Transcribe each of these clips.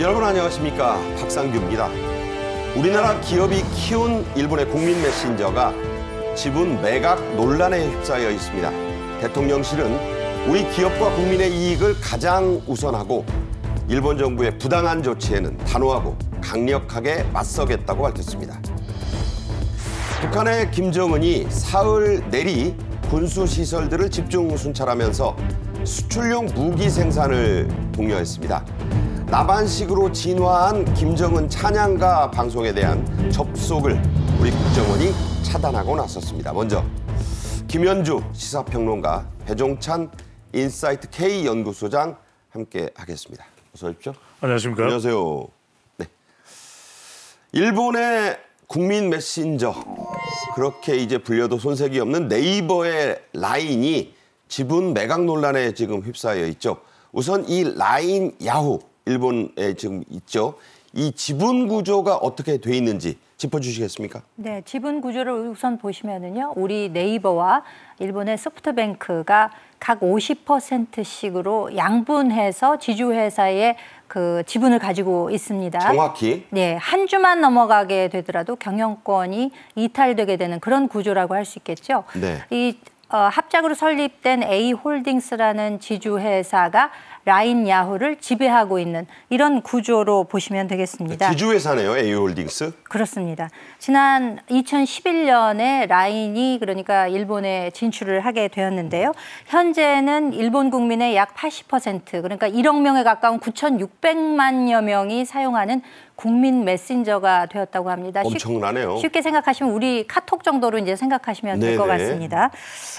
여러분 안녕하십니까 박상규입니다. 우리나라 기업이 키운 일본의 국민 메신저가 지분 매각 논란에 휩싸여 있습니다. 대통령실은 우리 기업과 국민의 이익을 가장 우선하고 일본 정부의 부당한 조치에는 단호하고 강력하게 맞서겠다고 밝혔습니다. 북한의 김정은이 사흘 내리 군수 시설들을 집중 순찰하면서 수출용 무기 생산을 독려했습니다. 나반식으로 진화한 김정은 찬양가 방송에 대한 접속을 우리 국정원이 차단하고 나섰습니다. 먼저 김현주 시사평론가, 배종찬 인사이트 K 연구소장 함께 하겠습니다. 어서 오십시오. 안녕하십니까. 안녕하세요. 네. 일본의 국민 메신저 그렇게 이제 불려도 손색이 없는 네이버의 라인이 지분 매각 논란에 지금 휩싸여 있죠. 우선 이 라인 야후 일본에 지금 있죠. 이 지분 구조가 어떻게 돼 있는지 짚어주시겠습니까? 네, 지분 구조를 우선 보시면은요, 우리 네이버와 일본의 소프트뱅크가 각 50%씩으로 양분해서 지주회사의 그 지분을 가지고 있습니다. 정확히? 네, 한 주만 넘어가게 되더라도 경영권이 이탈되게 되는 그런 구조라고 할 수 있겠죠. 네. 이 어, 합작으로 설립된 A홀딩스라는 지주회사가 라인 야후를 지배하고 있는 이런 구조로 보시면 되겠습니다. 지주회사네요, AU홀딩스? 그렇습니다. 지난 2011년에 라인이 그러니까 일본에 진출을 하게 되었는데요. 현재는 일본 국민의 약 80% 그러니까 1억 명에 가까운 9,600만여 명이 사용하는 국민 메신저가 되었다고 합니다. 엄청나네요. 쉽, 게 생각하시면 우리 카톡 정도로 이제 생각하시면 될 것 같습니다.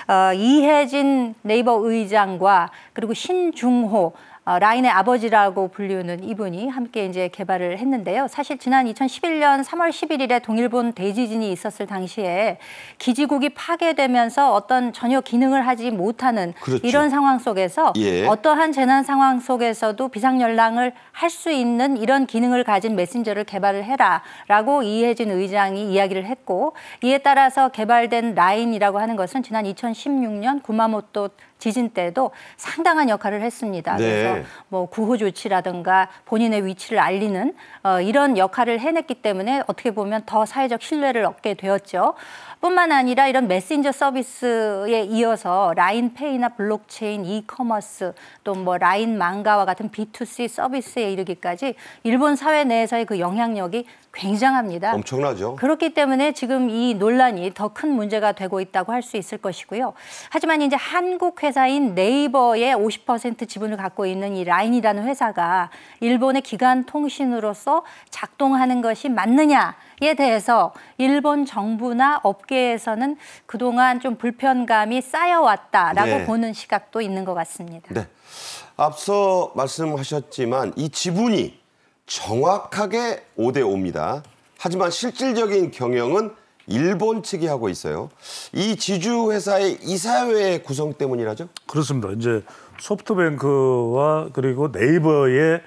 어, 이혜진 네이버 의장과 그리고 신중호 어, 라인의 아버지라고 불리우는 이분이 함께 이제 개발을 했는데요. 사실 지난 2011년 3월 11일에 동일본 대지진이 있었을 당시에 기지국이 파괴되면서 어떤 전혀 기능을 하지 못하는 그렇죠. 이런 상황 속에서 예. 어떠한 재난 상황 속에서도 비상 연락을 할 수 있는 이런 기능을 가진 메신저를 개발을 해라라고 이해진 의장이 이야기를 했고 이에 따라서 개발된 라인이라고 하는 것은 지난 2016년 구마모토 지진 때도 상당한 역할을 했습니다. 네. 그래서 뭐 구호 조치라든가 본인의 위치를 알리는 어, 이런 역할을 해냈기 때문에 어떻게 보면 더 사회적 신뢰를 얻게 되었죠. 뿐만 아니라 이런 메신저 서비스에 이어서 라인페이나 블록체인, 이커머스 또 뭐 라인 망가와 같은 B2C 서비스에 이르기까지 일본 사회 내에서의 그 영향력이 굉장합니다. 엄청나죠. 그렇기 때문에 지금 이 논란이 더 큰 문제가 되고 있다고 할 수 있을 것이고요. 하지만 이제 한국 회 회사인 네이버의 50% 지분을 갖고 있는 이 라인이라는 회사가 일본의 기간 통신으로서 작동하는 것이 맞느냐에 대해서 일본 정부나 업계에서는 그동안 좀 불편감이 쌓여왔다라고 네. 보는 시각도 있는 것 같습니다. 네. 앞서 말씀하셨지만 이 지분이 정확하게 5대 5입니다. 하지만 실질적인 경영은 일본 측이 하고 있어요. 이 지주 회사의 이사회 구성 때문이라죠? 그렇습니다. 이제 소프트뱅크와 그리고 네이버의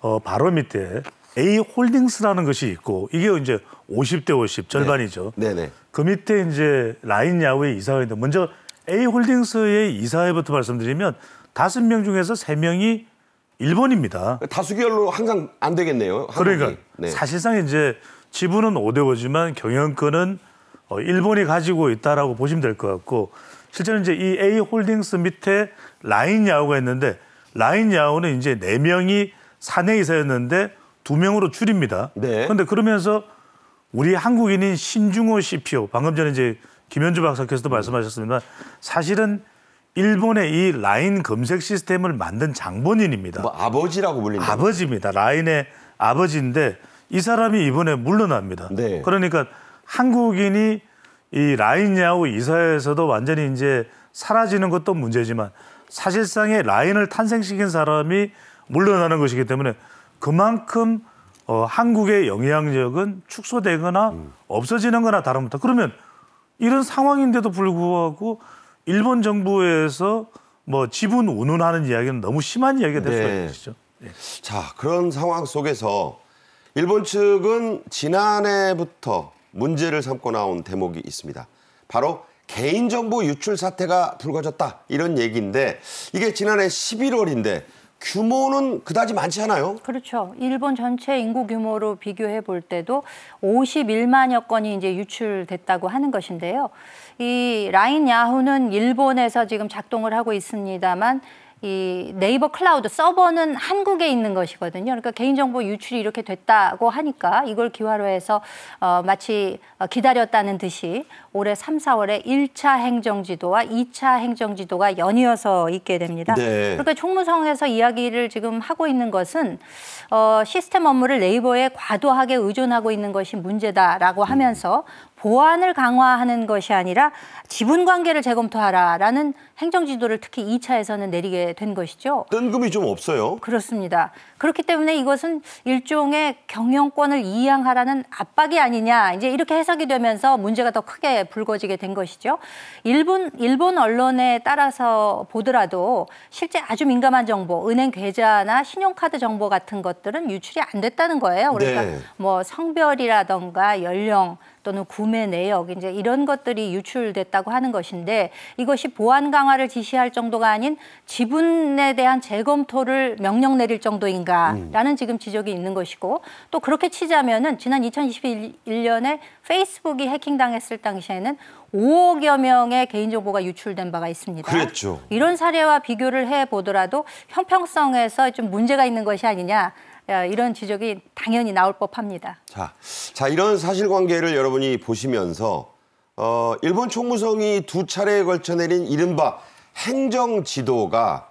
어, 바로 밑에 A 홀딩스라는 것이 있고 이게 이제 50대 50 절반이죠. 네. 네네. 그 밑에 이제 라인 야후의 이사회인데 먼저 A 홀딩스의 이사회부터 말씀드리면 다섯 명 중에서 세 명이 일본입니다. 다수결로 항상 안 되겠네요. 한국이. 그러니까 네. 사실상 이제 지분은 5대5지만 경영권은 어, 일본이 가지고 있다라고 보시면 될 것 같고 실제로 이제 이 A 홀딩스 밑에 라인 야우가 있는데 라인 야우는 이제 네명이 사내 이사였는데 두명으로 줄입니다. 네. 그런데 그러면서 우리 한국인인 신중호 CPO 방금 전에 이제 김현주 박사께서도 음. 말씀하셨습니다. 사실은 일본의 이 라인 검색 시스템을 만든 장본인입니다. 뭐 아버지라고 불립니다. 아버지입니다. 라인의 아버지인데 이 사람이 이번에 물러납니다. 네. 그러니까 한국인이 이 라인 야후 이사에서도 회 완전히 이제 사라지는 것도 문제지만 사실상의 라인을 탄생시킨 사람이 물러나는 것이기 때문에 그만큼 어, 한국의 영향력은 축소되거나 음. 없어지는 거나 다름없다. 그러면 이런 상황인데도 불구하고 일본 정부에서 뭐 지분 운운하는 이야기는 너무 심한 이야기가 될 네. 수가 있죠. 네. 자, 그런 상황 속에서 일본 측은 지난해부터 문제를 삼고 나온 대목이 있습니다. 바로 개인정보 유출 사태가 불거졌다 이런 얘기인데 이게 지난해 11월인데 규모는 그다지 많지 않아요? 그렇죠. 일본 전체 인구 규모로 비교해 볼 때도 51만여 건이 이제 유출됐다고 하는 것인데요. 이 라인 야후는 일본에서 지금 작동을 하고 있습니다만 이 네이버 클라우드 서버는 한국에 있는 것이거든요. 그러니까 개인정보 유출이 이렇게 됐다고 하니까 이걸 기화로 해서 어, 마치 어, 기다렸다는 듯이 올해 3, 4월에 1차 행정지도와 2차 행정지도가 연이어서 있게 됩니다. 네. 그러니까 총무성에서 이야기를 지금 하고 있는 것은 어, 시스템 업무를 네이버에 과도하게 의존하고 있는 것이 문제다라고 하면서 보안을 강화하는 것이 아니라 지분 관계를 재검토하라라는 행정 지도를 특히 2차에서는 내리게 된 것이죠. 뜬금이 좀 없어요. 그렇습니다. 그렇기 때문에 이것은 일종의 경영권을 이양하라는 압박이 아니냐 이제 이렇게 해석이 되면서 문제가 더 크게 불거지게 된 것이죠. 일본 일본 언론에 따라서 보더라도 실제 아주 민감한 정보, 은행 계좌나 신용카드 정보 같은 것들은 유출이 안 됐다는 거예요. 그러니까 네. 뭐 성별이라던가 연령 또는 구매 내역 이제 이런 것들이 유출됐다고 하는 것인데 이것이 보안 강화를 지시할 정도가 아닌 지분에 대한 재검토를 명령 내릴 정도인가라는 음. 지금 지적이 있는 것이고 또 그렇게 치자면은 지난 2021년에 페이스북이 해킹당했을 당시에는 5억여 명의 개인정보가 유출된 바가 있습니다. 그랬죠. 이런 사례와 비교를 해보더라도 형평성에서 좀 문제가 있는 것이 아니냐 이런 지적이 당연히 나올 법합니다. 자, 자 이런 사실관계를 여러분이 보시면서 어, 일본 총무성이 두 차례에 걸쳐 내린 이른바 행정 지도가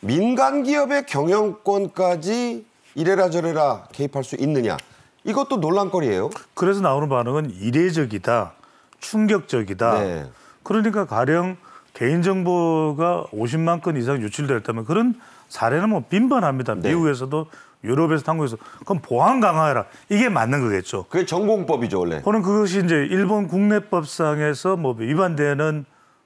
민간 기업의 경영권까지 이래라 저래라 개입할 수 있느냐 이것도 논란거리예요. 그래서 나오는 반응은 이례적이다, 충격적이다. 네. 그러니까 가령 개인정보가 50만 건 이상 유출됐다면 그런 사례는 뭐 빈번합니다. 네. 미국에서도 유럽에서 탄국에서 그럼 보안 강화해라 이게 맞는 거겠죠. 그게 전공법이죠 원래. 저는 그것이 이제 일본 국내법상에서 뭐 위반되는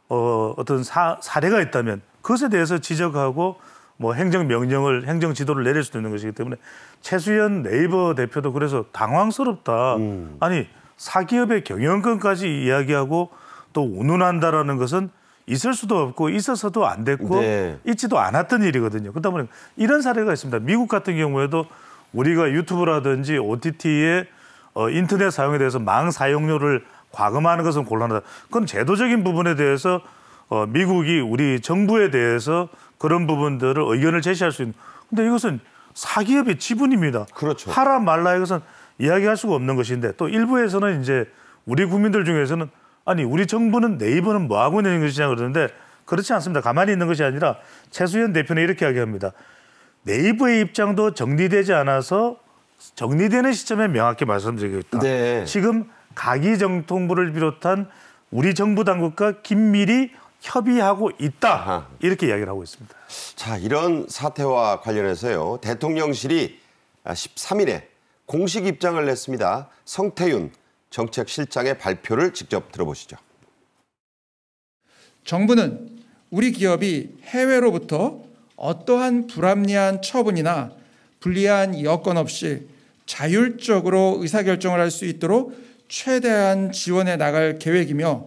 어, 어떤 사, 사례가 있다면 그것에 대해서 지적하고 뭐 행정 명령을 행정 지도를 내릴 수도 있는 것이기 때문에 최수연 네이버 대표도 그래서 당황스럽다. 음. 아니 사기업의 경영권까지 이야기하고 또 운운한다라는 것은 있을 수도 없고 있어서도 안 됐고 네. 있지도 않았던 일이거든요. 그러다 보니 이런 사례가 있습니다. 미국 같은 경우에도 우리가 유튜브라든지 OTT의 어, 인터넷 사용에 대해서 망 사용료를 과금하는 것은 곤란하다. 그건 제도적인 부분에 대해서 어, 미국이 우리 정부에 대해서 그런 부분들을 의견을 제시할 수 있는. 근데 이것은 사기업의 지분입니다. 그렇죠. 하라 말라 이것은 이야기할 수가 없는 것인데 또 일부에서는 이제 우리 국민들 중에서는 아니 우리 정부는 네이버는 뭐 하고 있는 것이냐 그러는데 그렇지 않습니다. 가만히 있는 것이 아니라 최수현 대표는 이렇게 이야기합니다. 네이버의 입장도 정리되지 않아서 정리되는 시점에 명확히 말씀드리겠다. 네. 지금 가기정통부를 비롯한 우리 정부 당국과 긴밀히 협의하고 있다 아하. 이렇게 이야기를 하고 있습니다. 자 이런 사태와 관련해서요 대통령실이 13일에 공식 입장을 냈습니다. 성태윤 정책 실장의 발표를 직접 들어보시죠. 정부는 우리 기업이 해외로부터 어떠한 불합리한 처분이나 불리한 여건 없이 자율적으로 의사결정을 할 수 있도록 최대한 지원해 나갈 계획이며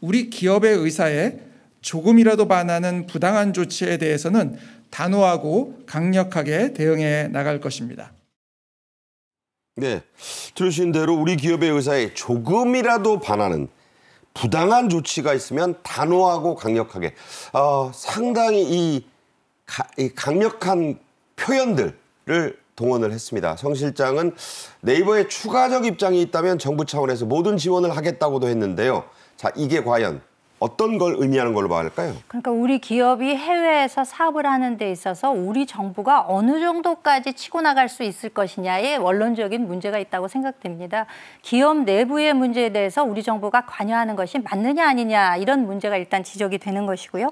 우리 기업의 의사에 조금이라도 반하는 부당한 조치에 대해서는 단호하고 강력하게 대응해 나갈 것입니다. 네, 들으신 대로 우리 기업의 의사에 조금이라도 반하는 부당한 조치가 있으면 단호하고 강력하게 어, 상당히 이, 가, 이 강력한 표현들을 동원을 했습니다. 성 실장은 네이버에 추가적 입장이 있다면 정부 차원에서 모든 지원을 하겠다고도 했는데요. 자, 이게 과연 어떤 걸 의미하는 걸로 말 할까요? 그러니까 우리 기업이 해외에서 사업을 하는 데 있어서 우리 정부가 어느 정도까지 치고 나갈 수 있을 것이냐에 원론적인 문제가 있다고 생각됩니다. 기업 내부의 문제에 대해서 우리 정부가 관여하는 것이 맞느냐 아니냐 이런 문제가 일단 지적이 되는 것이고요.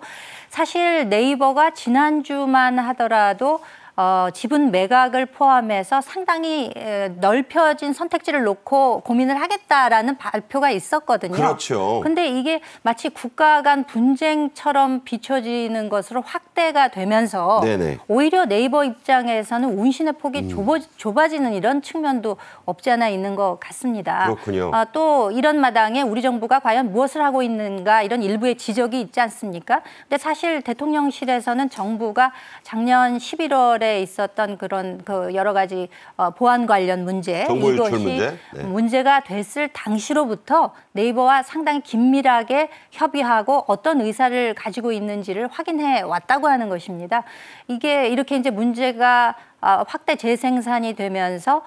사실 네이버가 지난주만 하더라도 어, 지분 매각을 포함해서 상당히 넓혀진 선택지를 놓고 고민을 하겠다라는 발표가 있었거든요. 그렇죠. 근데 이게 마치 국가 간 분쟁처럼 비춰지는 것으로 확대가 되면서 네네. 오히려 네이버 입장에서는 운신의 폭이 음. 좁아, 좁아지는 이런 측면도 없지 않아 있는 것 같습니다. 그렇군요. 어, 또 이런 마당에 우리 정부가 과연 무엇을 하고 있는가 이런 일부의 지적이 있지 않습니까? 근데 사실 대통령실에서는 정부가 작년 11월에 시절에 네, 있었던 그런 그 여러 가지 어, 보안 관련 문제 정보 유출 이것이 문제? 네. 문제가 됐을 당시로부터 네이버와 상당히 긴밀하게 협의하고 어떤 의사를 가지고 있는지를 확인해 왔다고 하는 것입니다. 이게 이렇게 이제 문제가 어, 확대 재생산이 되면서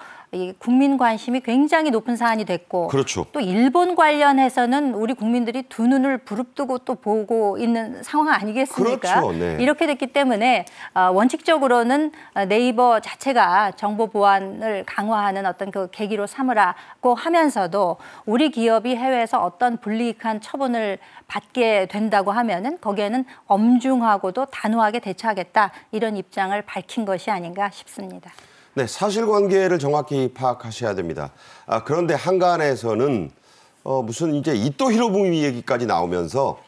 국민 관심이 굉장히 높은 사안이 됐고 그렇죠. 또 일본 관련해서는 우리 국민들이 두 눈을 부릅뜨고 또 보고 있는 상황 아니겠습니까? 그렇죠. 네. 이렇게 됐기 때문에 어, 원칙적으로는 어, 네이버 자체가 정보 보안을 강화하는 어떤 그 계기로 삼으라고 하면서도 우리 기업이 해외에서 어떤 불리익한 처분을 받게 된다고 하면은 거기에는 엄중하고도 단호하게 대처하겠다 이런 입장을 밝힌 것이 아닌가 싶습니다. 네, 사실관계를 정확히 파악하셔야 됩니다. 아, 그런데 한간에서는 어, 무슨 이제 이토 히로부미 얘기까지 나오면서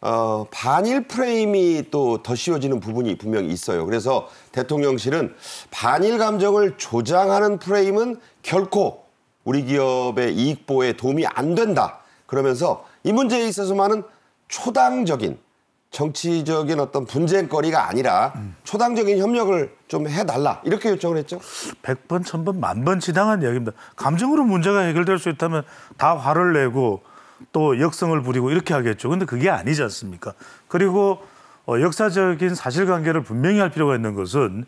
어, 반일 프레임이 또 더 씌워지는 부분이 분명히 있어요. 그래서 대통령실은 반일 감정을 조장하는 프레임은 결코 우리 기업의 이익 보에 도움이 안 된다. 그러면서 이 문제에 있어서만은 초당적인 정치적인 어떤 분쟁거리가 아니라 초당적인 협력을 좀 해달라 이렇게 요청을 했죠. 100번, 1000번, 만 번 지당한 이야기입니다. 감정으로 문제가 해결될 수 있다면 다 화를 내고 또 역성을 부리고 이렇게 하겠죠. 근데 그게 아니지 않습니까? 그리고 어, 역사적인 사실관계를 분명히 할 필요가 있는 것은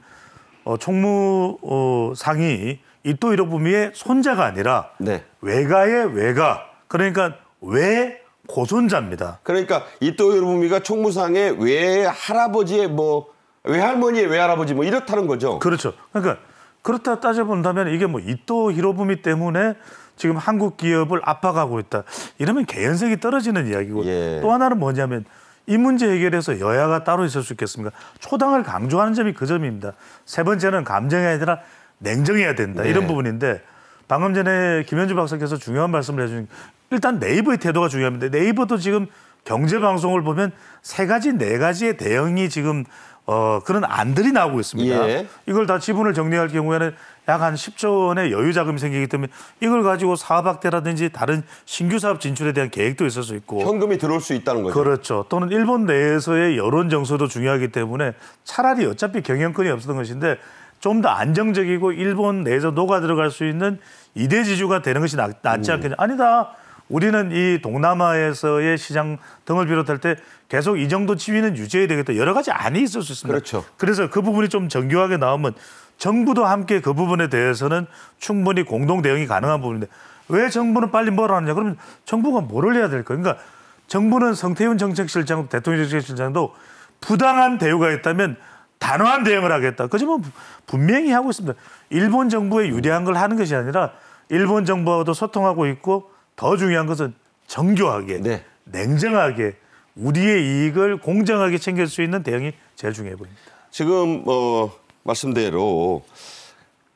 어, 총무 어, 상이 이토 이로부미의 손자가 아니라 네. 외가의 외가 그러니까 왜 고손자입니다. 그러니까 이토 요로부미가 총무상에 외 할아버지의 뭐 외할머니의 외할아버지 뭐 이렇다는 거죠. 그렇죠. 그러니까 그렇다 따져본다면 이게 뭐 이토 히로부미 때문에 지금 한국 기업을 압박하고 있다. 이러면 개연성이 떨어지는 이야기고 예. 또 하나는 뭐냐면 이 문제 해결해서 여야가 따로 있을 수 있겠습니까? 초당을 강조하는 점이 그 점입니다. 세 번째는 감정이 아니라 냉정해야 된다. 네. 이런 부분인데 방금 전에 김현주 박사께서 중요한 말씀을 해주신 일단 네이버의 태도가 중요합니다. 네이버도 지금 경제 방송을 보면 세 가지 네 가지의 대응이 지금 어 그런 안들이 나오고 있습니다. 예. 이걸 다 지분을 정리할 경우에는 약 한 10조 원의 여유 자금이 생기기 때문에 이걸 가지고 사업 확대라든지 다른 신규 사업 진출에 대한 계획도 있을 수 있고 현금이 들어올 수 있다는 거죠. 그렇죠. 또는 일본 내에서의 여론 정서도 중요하기 때문에 차라리 어차피 경영권이 없었던 것인데 좀 더 안정적이고 일본 내에서 녹아 들어갈 수 있는 이대 지주가 되는 것이 낫, 지 음. 않겠냐. 아니다. 우리는 이 동남아에서의 시장 등을 비롯할 때 계속 이 정도 지위는 유지해야 되겠다. 여러 가지 안이 있을 수 있습니다. 그렇죠. 그래서 그 부분이 좀 정교하게 나오면 정부도 함께 그 부분에 대해서는 충분히 공동 대응이 가능한 부분인데 왜 정부는 빨리 뭘 하느냐? 그러면 정부가 뭐를 해야 될까? 그러니까 정부는 성태윤 정책실장, 대통령 정책실장도 부당한 대우가 있다면 단호한 대응을 하겠다. 그지은 분명히 하고 있습니다. 일본 정부에 유리한 걸 하는 것이 아니라 일본 정부와도 소통하고 있고 더 중요한 것은 정교하게, 네. 냉정하게 우리의 이익을 공정하게 챙길 수 있는 대응이 제일 중요해 보입니다. 지금 어, 말씀대로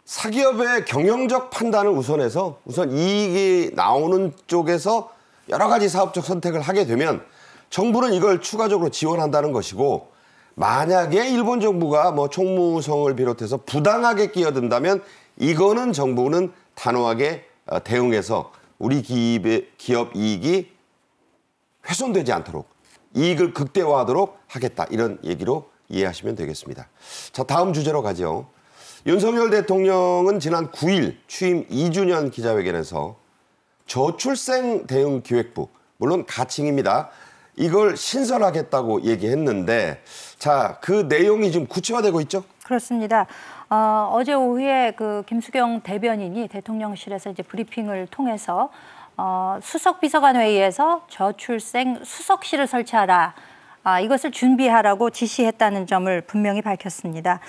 사기업의 경영적 판단을 우선해서 우선 이익이 나오는 쪽에서 여러 가지 사업적 선택을 하게 되면 정부는 이걸 추가적으로 지원한다는 것이고 만약에 일본 정부가 뭐 총무성을 비롯해서 부당하게 끼어든다면 이거는 정부는 단호하게 어, 대응해서 우리 기업의 기업 이익이 훼손되지 않도록 이익을 극대화하도록 하겠다 이런 얘기로 이해하시면 되겠습니다. 자 다음 주제로 가죠. 윤석열 대통령은 지난 9일 취임 2주년 기자회견에서 저출생 대응 기획부 물론 가칭입니다. 이걸 신설하겠다고 얘기했는데 자 그 내용이 지금 구체화되고 있죠? 그렇습니다. 어, 어제 오후에 그 김수경 대변인이 대통령실에서 이제 브리핑을 통해서 어, 수석 비서관 회의에서 저출생 수석실을 설치하라. 아, 이것을 준비하라고 지시했다는 점을 분명히 밝혔습니다.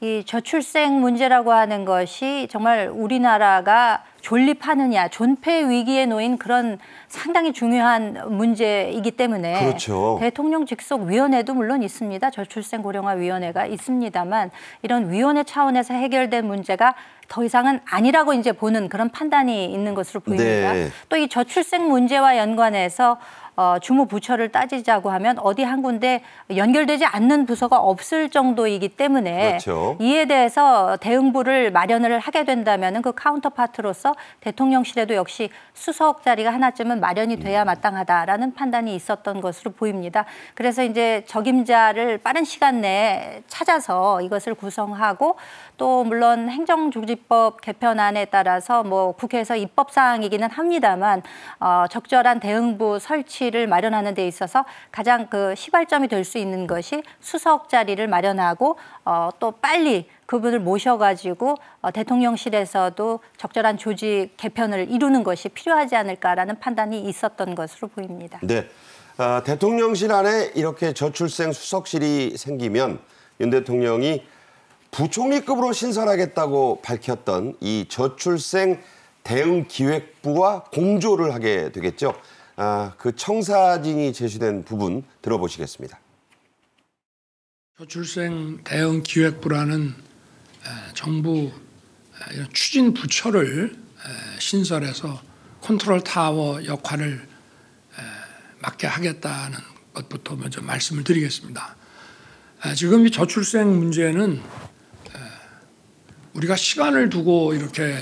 이 저출생 문제라고 하는 것이 정말 우리나라가 존립하느냐, 존폐 위기에 놓인 그런 상당히 중요한 문제이기 때문에 그렇죠. 대통령 직속 위원회도 물론 있습니다. 저출생 고령화 위원회가 있습니다만 이런 위원회 차원에서 해결된 문제가 더 이상은 아니라고 이제 보는 그런 판단이 있는 것으로 보입니다. 네. 또이 저출생 문제와 연관해서 어, 주무 부처를 따지자고 하면 어디 한 군데 연결되지 않는 부서가 없을 정도이기 때문에 그렇죠. 이에 대해서 대응부를 마련을 하게 된다면 그 카운터파트로서 대통령실에도 역시 수석 자리가 하나쯤은 마련이 돼야 음. 마땅하다라는 판단이 있었던 것으로 보입니다. 그래서 이제 적임자를 빠른 시간 내에 찾아서 이것을 구성하고 또 물론 행정조직법 개편안에 따라서 뭐 국회에서 입법 사항이기는 합니다만 어, 적절한 대응부 설치 장치를 마련하는 데 있어서 가장 그 시발점이 될 수 있는 것이 수석 자리를 마련하고 어, 또 빨리 그분을 모셔가지고 어, 대통령실에서도 적절한 조직 개편을 이루는 것이 필요하지 않을까라는 판단이 있었던 것으로 보입니다. 네. 어, 대통령실 안에 이렇게 저출생 수석실이 생기면 윤 대통령이 부총리급으로 신설하겠다고 밝혔던 이 저출생 대응 기획부와 공조를 하게 되겠죠. 아, 그 청사진이 제시된 부분 들어보시겠습니다. 저출생 대응 기획부라는 정부 추진 부처를 신설해서 컨트롤 타워 역할을 맡게 하겠다는 것부터 먼저 말씀을 드리겠습니다. 지금 이 저출생 문제는 우리가 시간을 두고 이렇게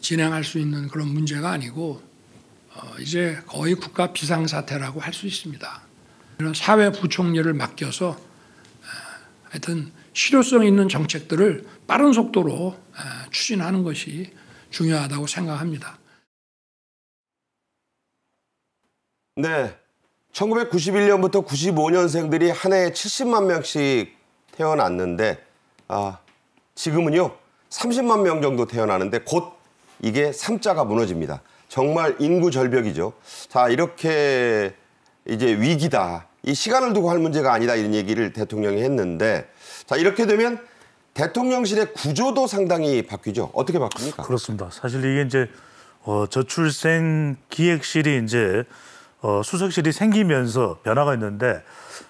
진행할 수 있는 그런 문제가 아니고 어, 이제 거의 국가 비상사태라고 할 수 있습니다. 이런 사회부총리를 맡겨서 어, 하여튼 실효성 있는 정책들을 빠른 속도로 어, 추진하는 것이 중요하다고 생각합니다. 네. 1991년부터 95년생들이 한 해에 70만 명씩 태어났는데 아, 지금은요. 30만 명 정도 태어나는데 곧 이게 3자가 무너집니다. 정말 인구 절벽이죠. 자, 이렇게 이제 위기다. 이 시간을 두고 할 문제가 아니다. 이런 얘기를 대통령이 했는데 자, 이렇게 되면 대통령실의 구조도 상당히 바뀌죠. 어떻게 바뀝니까? 그렇습니다. 사실 이게 이제 어, 저출생 기획실이 이제 어, 수석실이 생기면서 변화가 있는데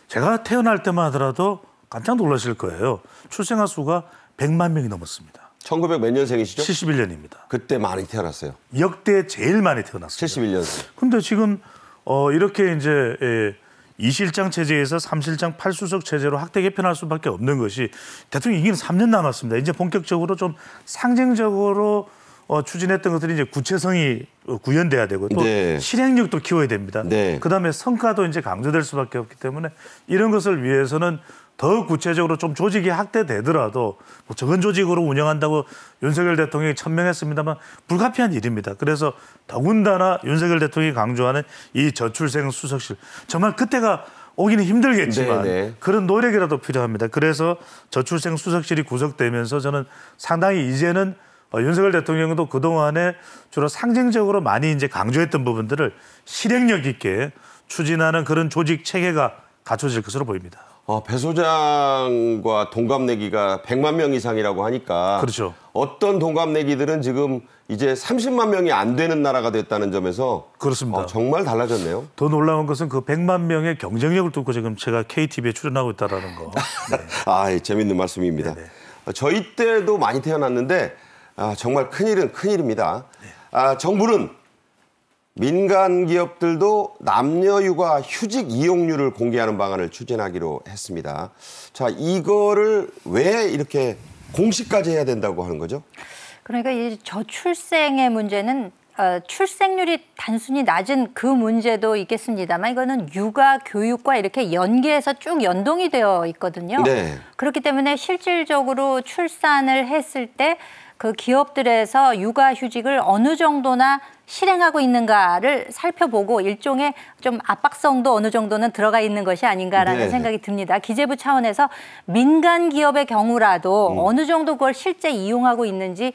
제가 태어날 때만 하더라도 깜짝 놀라실 거예요. 출생아 수가 100만 명이 넘었습니다. 1900몇 년생이시죠? 71년입니다. 그때 많이 태어났어요. 역대 제일 많이 태어났어요. 7 1년 근데 지금 어 이렇게 이제 예, 이실장 체제에서 삼실장 팔수석 체제로 확대 개편할 수밖에 없는 것이 대통령 이기는 3년 남았습니다. 이제 본격적으로 좀 상징적으로 어, 추진했던 것들이 이제 구체성이 어, 구현돼야 되고 또 네. 실행력도 키워야 됩니다. 네. 그다음에 성과도 이제 강조될 수밖에 없기 때문에 이런 것을 위해서는 더 구체적으로 좀 조직이 확대되더라도 뭐 적은 조직으로 운영한다고 윤석열 대통령이 천명했습니다만 불가피한 일입니다. 그래서 더군다나 윤석열 대통령이 강조하는 이 저출생 수석실 정말 그때가 오기는 힘들겠지만 네네. 네. 그런 노력이라도 필요합니다. 그래서 저출생 수석실이 구속되면서 저는 상당히 이제는 어, 윤석열 대통령도 그동안에 주로 상징적으로 많이 이제 강조했던 부분들을 실행력 있게 추진하는 그런 조직 체계가 갖춰질 것으로 보입니다. 어, 배 소장과 동갑내기가 100만 명 이상이라고 하니까 그렇죠. 어떤 동갑내기들은 지금 이제 30만 명이 안 되는 나라가 됐다는 점에서 그렇습니다. 어, 정말 달라졌네요. 더 놀라운 것은 그 100만 명의 경쟁력을 뚫고 지금 제가 KTV에 출연하고 있다라는 거. 네. 아, 예, 재밌는 말씀입니다. 네네. 네. 저희 때도 많이 태어났는데 아, 정말 큰일은 큰일입니다. 네. 아, 정부는 민간 기업들도 남녀 육아 휴직 이용률을 공개하는 방안을 추진하기로 했습니다. 자, 이거를 왜 이렇게 공시까지 해야 된다고 하는 거죠? 그러니까 이 저출생의 문제는 어, 출생률이 단순히 낮은 그 문제도 있겠습니다만 이거는 육아 교육과 이렇게 연계해서 쭉 연동이 되어 있거든요. 네. 그렇기 때문에 실질적으로 출산을 했을 때그 기업들에서 육아휴직을 어느 정도나 실행하고 있는가를 살펴보고 일종의 좀 압박성도 어느 정도는 들어가 있는 것이 아닌가라는 네네. 생각이 듭니다. 기재부 차원에서 민간 기업의 경우라도 음. 어느 정도 그걸 실제 이용하고 있는지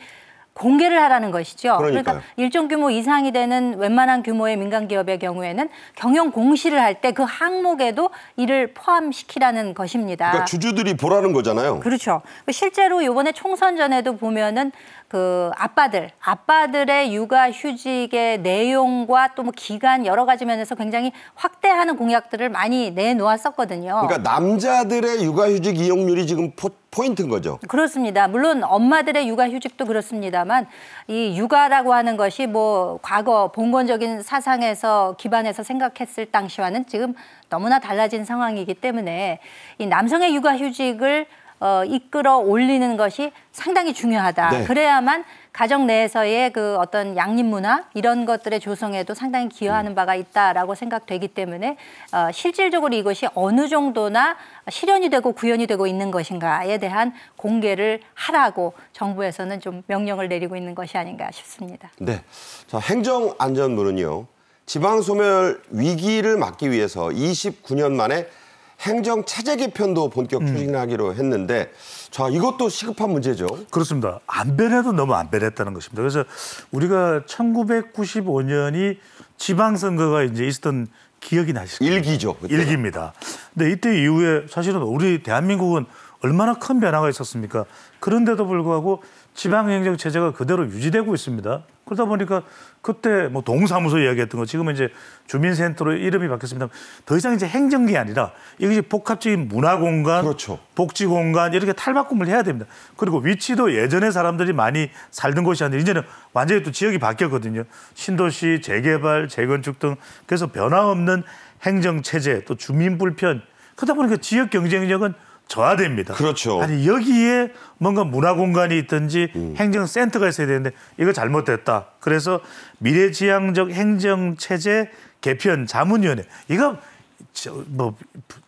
공개를 하라는 것이죠. 그러니까 그러니까요. 그러니까 일정 규모 이상이 되는 웬만한 규모의 민간 기업의 경우에는 경영 공시를 할 때 그 항목에도 이를 포함시키라는 것입니다. 그러니까 주주들이 보라는 거잖아요. 그렇죠. 실제로 이번에 총선 전에도 보면은 그 아빠들, 아빠들의 육아 휴직의 내용과 또 뭐 기간 여러 가지 면에서 굉장히 확대하는 공약들을 많이 내놓았었거든요. 그러니까 남자들의 육아 휴직 이용률이 지금 포, 포인트인 거죠. 그렇습니다. 물론 엄마들의 육아 휴직도 그렇습니다만 이 육아라고 하는 것이 뭐 과거 봉건적인 사상에서 기반해서 생각했을 당시와는 지금 너무나 달라진 상황이기 때문에 이 남성의 육아 휴직을 어, 이끌어 올리는 것이 상당히 중요하다. 네. 그래야만 가정 내에서의 그 어떤 양립 문화 이런 것들의 조성에도 상당히 기여하는 음. 바가 있다라고 생각되기 때문에 어, 실질적으로 이것이 어느 정도나 실현이 되고 구현이 되고 있는 것인가에 대한 공개를 하라고 정부에서는 좀 명령을 내리고 있는 것이 아닌가 싶습니다. 네. 자, 행정안전부는요. 지방소멸 위기를 막기 위해서 29년 만에 행정 체제 개편도 본격 음. 추진하기로 했는데 자 이것도 시급한 문제죠. 그렇습니다. 안 변해도 너무 안 변했다는 것입니다. 그래서 우리가 1995년이 지방선거가 이제 있었던 기억이 나실 거예요. 일기죠. 그때. 일기입니다. 근데 이때 이후에 사실은 우리 대한민국은 얼마나 큰 변화가 있었습니까? 그런데도 불구하고 지방행정 체제가 그대로 유지되고 있습니다. 그러다 보니까 그때 뭐 동사무소 이야기했던 거 지금은 이제 주민센터로 이름이 바뀌었습니다. 더 이상 이제 행정기 아니라 이것이 복합적인 문화공간, 그렇죠. 복지공간 이렇게 탈바꿈을 해야 됩니다. 그리고 위치도 예전에 사람들이 많이 살던 곳이 아니라 이제는 완전히 또 지역이 바뀌었거든요. 신도시 재개발, 재건축 등 그래서 변화 없는 행정 체제 또 주민 불편 그러다 보니까 지역 경쟁력은 줘야 됩니다 그렇죠. 아니 여기에 뭔가 문화 공간이 있든지 음. 행정센터가 있어야 되는데 이거 잘못됐다. 그래서 미래지향적 행정체제 개편 자문위원회 이거 뭐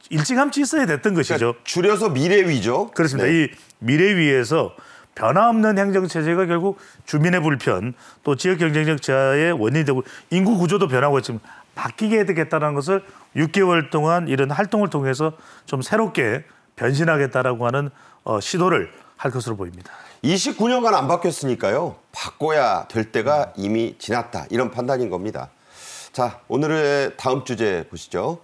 일찌감치 있어야 됐던 그러니까 것이죠. 그러니까 줄여서 미래위죠. 그렇습니다. 네. 이 미래위에서 변화없는 행정체제가 결국 주민의 불편 또 지역 경쟁력 저하의 원인이 되고 인구 구조도 변하고 있지만 바뀌게 되겠다는 것을 6개월 동안 이런 활동을 통해서 좀 새롭게 변신하겠다라고 하는 어, 시도를 할 것으로 보입니다. 29년간 안 바뀌었으니까요. 바꿔야 될 때가 음. 이미 지났다. 이런 판단인 겁니다. 자, 오늘의 다음 주제 보시죠.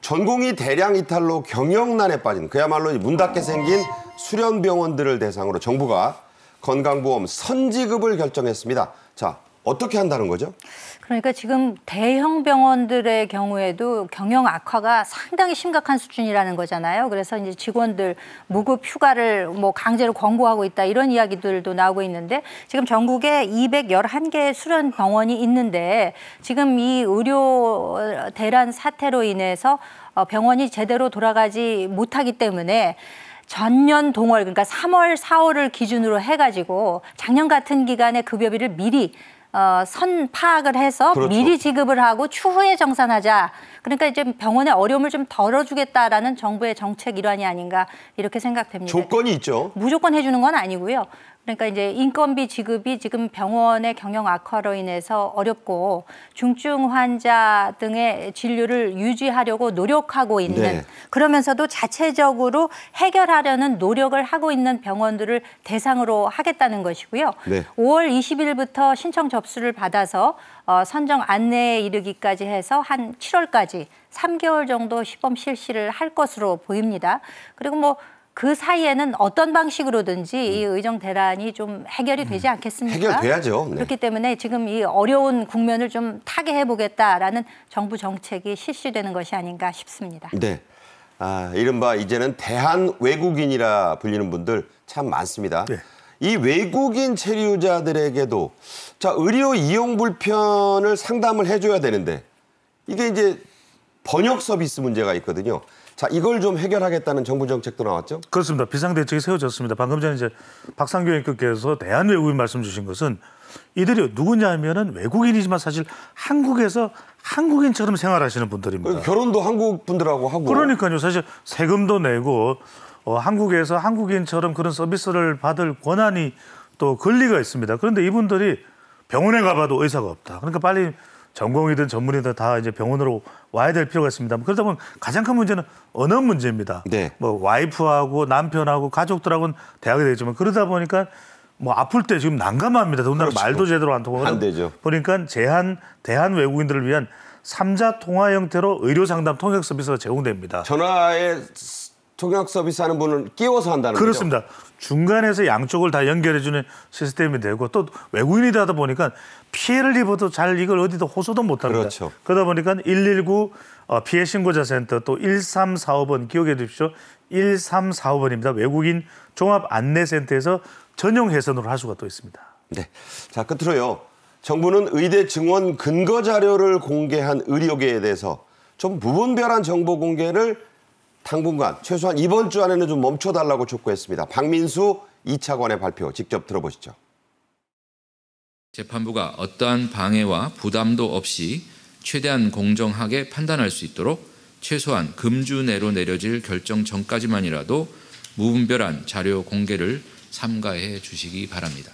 전공이 대량 이탈로 경영난에 빠진 그야말로 문 닫게 생긴 수련병원들을 대상으로 정부가 건강보험 선지급을 결정했습니다. 자, 어떻게 한다는 거죠? 그러니까 지금 대형 병원들의 경우에도 경영 악화가 상당히 심각한 수준이라는 거잖아요. 그래서 이제 직원들 무급 휴가를 뭐 강제로 권고하고 있다 이런 이야기들도 나오고 있는데 지금 전국에 211개의 수련 병원이 있는데 지금 이 의료 대란 사태로 인해서 어, 병원이 제대로 돌아가지 못하기 때문에 전년 동월 그러니까 3월, 4월을 기준으로 해가지고 작년 같은 기간에 급여비를 미리 어, 선 파악을 해서 그렇죠. 미리 지급을 하고 추후에 정산하자. 그러니까 이제 병원의 어려움을 좀 덜어주겠다라는 정부의 정책 일환이 아닌가 이렇게 생각됩니다. 조건이 있죠. 무조건 해주는 건 아니고요. 그러니까 이제 인건비 지급이 지금 병원의 경영 악화로 인해서 어렵고 중증 환자 등의 진료를 유지하려고 노력하고 있는 네. 그러면서도 자체적으로 해결하려는 노력을 하고 있는 병원들을 대상으로 하겠다는 것이고요. 네. 5월 20일부터 신청 접수를 받아서 어, 선정 안내에 이르기까지 해서 한 7월까지 3개월 정도 시범 실시를 할 것으로 보입니다. 그리고 뭐그 사이에는 어떤 방식으로든지 음. 이 의정 대란이 좀 해결이 되지 음. 않겠습니까? 해결돼야죠. 네. 그렇기 때문에 지금 이 어려운 국면을 좀 타개해 보겠다라는 정부 정책이 실시되는 것이 아닌가 싶습니다. 네. 아, 이른바 이제는 대한 외국인이라 불리는 분들 참 많습니다. 네. 이 외국인 체류자들에게도 자 의료 이용 불편을 상담을 해줘야 되는데 이게 이제 번역 서비스 문제가 있거든요. 자, 이걸 좀 해결하겠다는 정부 정책도 나왔죠? 그렇습니다. 비상대책이 세워졌습니다. 방금 전에 이제 박상규 의원께서 대한 외국인 말씀 주신 것은 이들이 누구냐 하면은 외국인이지만 사실 한국에서 한국인처럼 생활하시는 분들입니다. 그 결혼도 한국 분들하고 하고. 그러니까요. 사실 세금도 내고 어, 한국에서 한국인처럼 그런 서비스를 받을 권한이 또 권리가 있습니다. 그런데 이분들이 병원에 가봐도 의사가 없다. 그러니까 빨리 전공이든 전문이든 다 이제 병원으로 와야 될 필요가 있습니다. 그러다 보면 가장 큰 문제는 언어 문제입니다. 네. 뭐 와이프하고 남편하고 가족들하고는 대화가 되지만 그러다 보니까 뭐 아플 때 지금 난감합니다. 더군다나 그렇죠. 말도 제대로 안 통하고 안 되죠. 보니까 제한 대한 외국인들을 위한 삼자 통화 형태로 의료 상담 통역 서비스가 제공됩니다. 전화에 통역 서비스 하는 분은 끼워서 한다는 거죠? 그렇습니다. 중간에서 양쪽을 다 연결해주는 시스템이 되고 또 외국인이다 다 보니까 피해를 입어도 잘 이걸 어디다 호소도 못합니다. 그렇죠. 그러다 보니까 119 어, 피해 신고자 센터 또 1345번 기억해 주십시오. 1345번입니다. 외국인 종합 안내 센터에서 전용 회선으로 할 수가 또 있습니다. 네. 자, 끝으로요. 정부는 의대 증원 근거 자료를 공개한 의료계에 대해서 좀 무분별한 정보 공개를 당분간 최소한 이번 주 안에는 좀 멈춰달라고 촉구했습니다. 박민수 이차관의 발표 직접 들어보시죠. 재판부가 어떠한 방해와 부담도 없이 최대한 공정하게 판단할 수 있도록 최소한 금주 내로 내려질 결정 전까지만이라도 무분별한 자료 공개를 삼가해 주시기 바랍니다.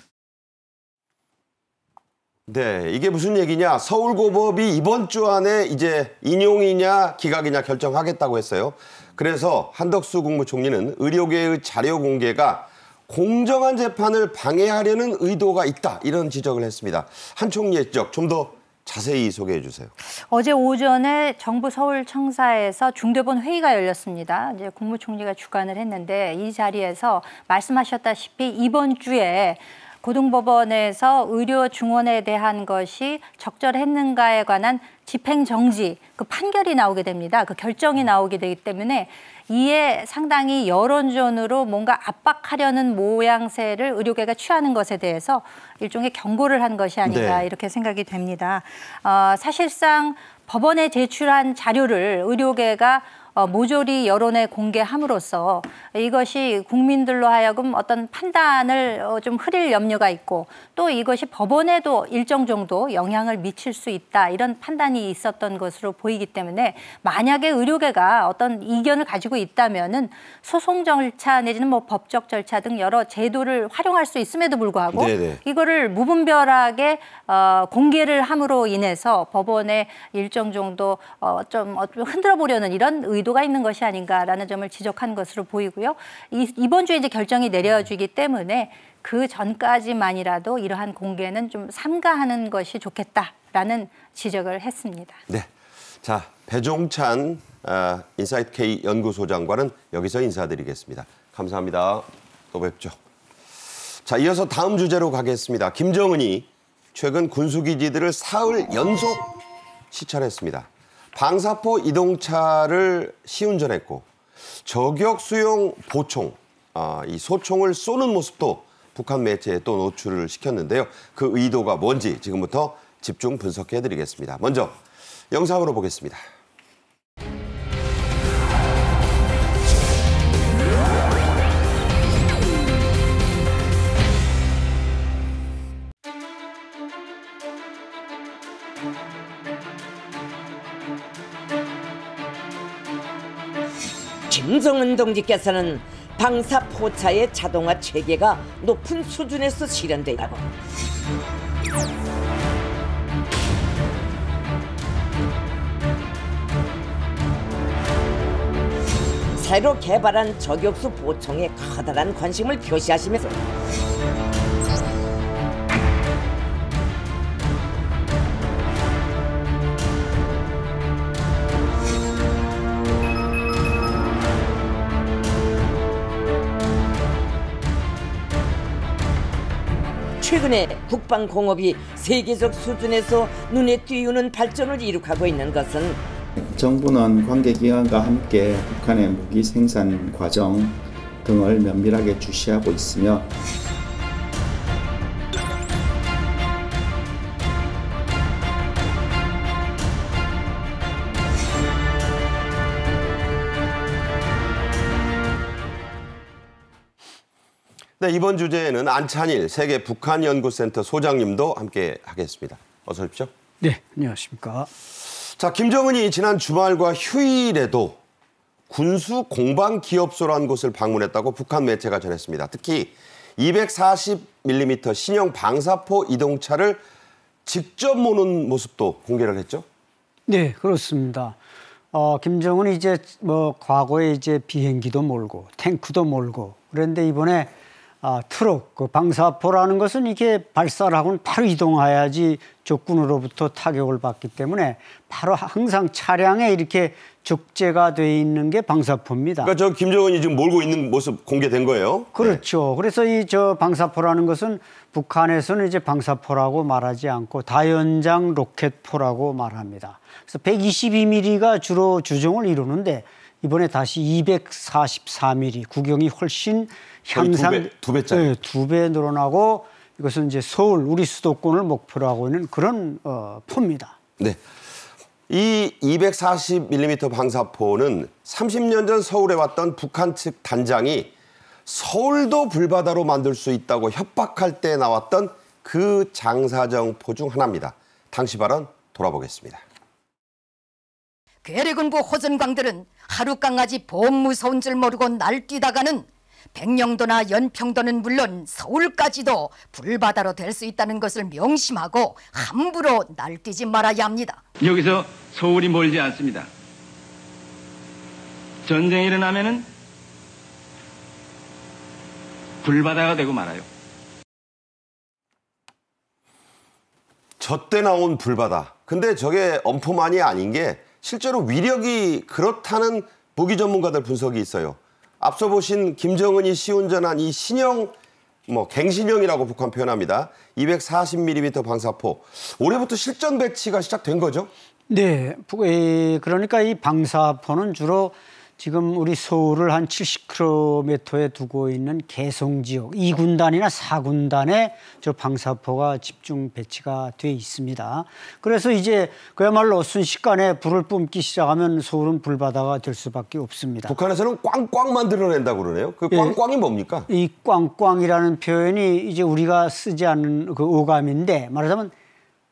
네, 이게 무슨 얘기냐? 서울고법이 이번 주 안에 이제 인용이냐 기각이냐 결정하겠다고 했어요. 그래서 한덕수 국무총리는 의료계의 자료 공개가 공정한 재판을 방해하려는 의도가 있다 이런 지적을 했습니다. 한 총리의 지적 좀 더 자세히 소개해 주세요. 어제 오전에 정부 서울청사에서 중대본 회의가 열렸습니다. 이제 국무총리가 주관을 했는데 이 자리에서 말씀하셨다시피 이번 주에 고등법원에서 의료 중원에 대한 것이 적절했는가에 관한 집행 정지 그 판결이 나오게 됩니다. 그 결정이 나오게 되기 때문에 이에 상당히 여론전으로 뭔가 압박하려는 모양새를 의료계가 취하는 것에 대해서 일종의 경고를 한 것이 아닌가 네. 이렇게 생각이 됩니다. 어, 사실상 법원에 제출한 자료를 의료계가 어, 모조리 여론에 공개함으로써 이것이 국민들로 하여금 어떤 판단을 어, 좀 흐릴 염려가 있고 또 이것이 법원에도 일정 정도 영향을 미칠 수 있다 이런 판단이 있었던 것으로 보이기 때문에 만약에 의료계가 어떤 이견을 가지고 있다면은 소송 절차 내지는 뭐 법적 절차 등 여러 제도를 활용할 수 있음에도 불구하고 네네. 네. 이거를 무분별하게 어, 공개를 함으로 인해서 법원의 일정 정도 어, 어, 좀 흔들어 보려는 이런 의도 의도가 있는 것이 아닌가라는 점을 지적한 것으로 보이고요. 이, 이번 주에 이제 결정이 내려지기 때문에 그 전까지만이라도 이러한 공개는 좀 삼가하는 것이 좋겠다라는 지적을 했습니다. 네. 자, 배종찬 아, 인사이트 K 연구소장과는 여기서 인사드리겠습니다. 감사합니다. 또 뵙죠. 자, 이어서 다음 주제로 가겠습니다. 김정은이 최근 군수기지들을 사흘 연속 시찰했습니다. 방사포 이동차를 시운전했고 저격 수용 보총, 아, 이 소총을 쏘는 모습도 북한 매체에 또 노출을 시켰는데요. 그 의도가 뭔지 지금부터 집중 분석해드리겠습니다. 먼저 영상으로 보겠습니다. 김정은 동지께서는 방사 포차의 자동화 체계가 높은 수준에서 실현되다고 새로 개발한 저격수 보청에 커다란 관심을 표시하시면서 최근에 국방공업이 세계적 수준에서 눈에 띄우는 발전을 이룩하고 있는 것은 정부는 관계기관과 함께 북한의 무기 생산 과정 등을 면밀하게 주시하고 있으며 네, 이번 주제에는 안찬일 세계 북한 연구센터 소장님도 함께 하겠습니다. 어서 오십시오. 네, 안녕하십니까. 자, 김정은이 지난 주말과 휴일에도 군수 공방 기업소라는 곳을 방문했다고 북한 매체가 전했습니다. 특히 240mm 신형 방사포 이동차를 직접 모는 모습도 공개를 했죠. 네, 그렇습니다. 어, 김정은 이제 뭐 과거에 이제 비행기도 몰고 탱크도 몰고 그런데 이번에 아, 트럭, 그 방사포라는 것은 이게 발사를 하고는 바로 이동해야지 적군으로부터 타격을 받기 때문에 바로 항상 차량에 이렇게 적재가 돼 있는 게 방사포입니다. 그러니까 저 김정은이 지금 몰고 있는 모습 공개된 거예요? 그렇죠. 네. 그래서 이 저 방사포라는 것은 북한에서는 이제 방사포라고 말하지 않고 다연장 로켓포라고 말합니다. 그래서 122mm가 주로 주종을 이루는데 이번에 다시 244mm 구경이 훨씬 향상 두 배, 두 배짜리 네, 두배 늘어나고 이것은 이제 서울 우리 수도권을 목표로 하고 있는 그런 어, 포입니다. 네. 이 240mm 방사포는 30년 전 서울에 왔던 북한 측 단장이 서울도 불바다로 만들 수 있다고 협박할 때 나왔던 그 장사정포 중 하나입니다. 당시 발언 돌아보겠습니다. 괴뢰군부 호전광들은 하루 강아지 봄 무서운 줄 모르고 날뛰다가는 백령도나 연평도는 물론 서울까지도 불바다로 될 수 있다는 것을 명심하고 함부로 날뛰지 말아야 합니다. 여기서 서울이 멀지 않습니다. 전쟁이 일어나면은 불바다가 되고 말아요. 저 때 나온 불바다. 근데 저게 엄포만이 아닌 게 실제로 위력이 그렇다는 보기 전문가들 분석이 있어요. 앞서 보신 김정은이 시운전한 이 신형 뭐 갱신형이라고 북한 표현합니다. 240mm 방사포. 올해부터 실전 배치가 시작된 거죠? 네. 그러니까 이 방사포는 주로 지금 우리 서울을 한 70km에 두고 있는 개성 지역 2군단이나 4군단에 저 방사포가 집중 배치가 돼 있습니다. 그래서 이제 그야말로 순식간에 불을 뿜기 시작하면 서울은 불바다가 될 수밖에 없습니다. 북한에서는 꽝꽝 만들어낸다고 그러네요. 그 예. 꽝꽝이 예, 뭡니까? 이 꽝꽝이라는 표현이 이제 우리가 쓰지 않는 그 오감인데 말하자면